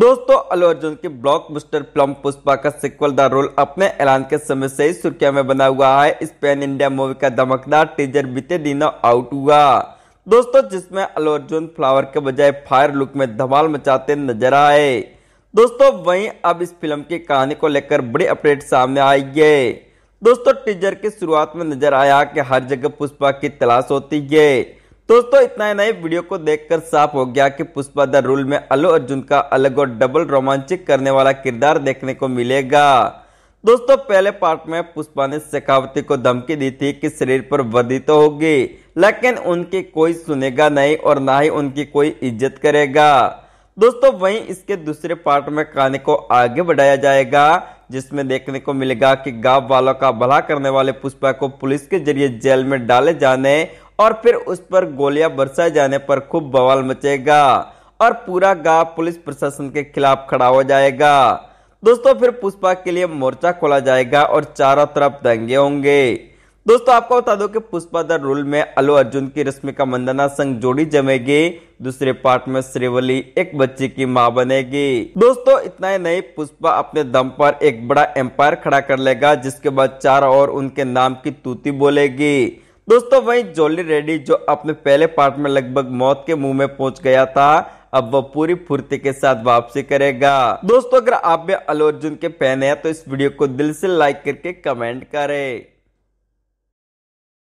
दोस्तों अल्लू अर्जुन की block booster plum Pushpa का सिक्वल द रोल अपने ऐलान के समय से ही सुर्खिया में बना हुआ है इस पैन इंडिया मूवी का धमकदार टीजर बीते दिनों आउट हुआ दोस्तों जिसमें अल्लू अर्जुन फ्लावर के बजाय फायर लुक में धमाल मचाते नजर आए दोस्तों वहीं अब इस फिल्म की कहानी को लेकर बड़ी अपडेट सामने आई है दोस्तों टीजर की शुरुआत में नजर आया कि हर जगह पुष्पा की तलाश होती है दोस्तों इतना ही नहीं वीडियो को देखकर साफ हो गया कि पुष्पा द रूल में अल्लू अर्जुन का अलग और डबल रोमांचिक करने वाला किरदार देखने को मिलेगा दोस्तों पहले पार्ट में पुष्पा ने शेखावती को धमकी दी थी कि शरीर पर वर्दी तो होगी लेकिन उनकी कोई सुनेगा नहीं और ना ही उनकी कोई इज्जत करेगा दोस्तों वहीं इसके दूसरे पार्ट में कहानी को आगे बढ़ाया जाएगा जिसमें देखने को मिलेगा कि गांव वालों का भला करने वाले पुष्पा को पुलिस के जरिए जेल में डाले जाने और फिर उस पर गोलियां बरसाए जाने पर खूब बवाल मचेगा और पूरा गांव पुलिस प्रशासन के खिलाफ खड़ा हो जाएगा दोस्तों फिर पुष्पा के लिए मोर्चा खोला जाएगा और चारों तरफ दंगे होंगे दोस्तों आपको बता दो कि पुष्पा द रूल में अलू अर्जुन की रश्मिका मंदना संग जोड़ी जमेगी दूसरे पार्ट में श्रीवली एक बच्चे की माँ बनेगी दोस्तों इतना ही नहीं पुष्पा अपने दम पर एक बड़ा एम्पायर खड़ा कर लेगा जिसके बाद चार और उनके नाम की तूती बोलेगी दोस्तों वहीं जोली रेड्डी जो अपने पहले पार्ट में लगभग मौत के मुंह में पहुंच गया था अब वो पूरी फुर्ती के साथ वापसी करेगा दोस्तों अगर आप भी अलू अर्जुन के फैन है तो इस वीडियो को दिल से लाइक करके कमेंट करें